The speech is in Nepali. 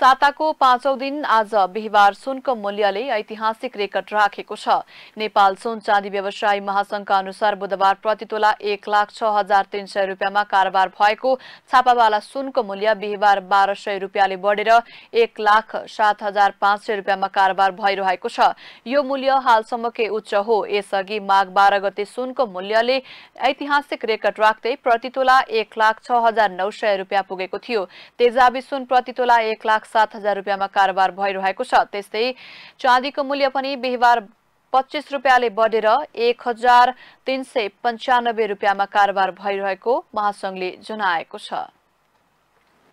साताको पाँचौ दिन आज बिहिबार सुनको मूल्यले ऐतिहासिक रेकर्ड राखेको छ नेपाल सुन चाँदी व्यवसाय महासंघका अनुसार बुधबार प्रतितोला एक लाख छ हजार तीन सय रुपियाँमा कारोबार भएको छापावाला सुनको मूल्य बिहिबार बाह्र सय रुपियाँले बढेर एक लाख सात हजार पाँच सय रुपियाँमा कारोबार भइरहेको छ यो मूल्य हालसम्मकै उच्च हो यसअघि माघ बाह्र गते सुनको मूल्यले ऐतिहासिक रेकर्ड राख्दै प्रतितोला एक लाख छ हजार नौ सय रुपियाँ पुगेको थियो तेजाबी सुन प्रतितोला एक लाख सात हजार रुपियाँमा कारोबार भइरहेको छ त्यस्तै चाँदीको मूल्य पनि बिहिबार पच्चिस रुपियाँले बढेर एक हजार तिन सय पन्चानब्बे रुपियाँमा कारोबार भइरहेको महासङ्घले जनाएको छ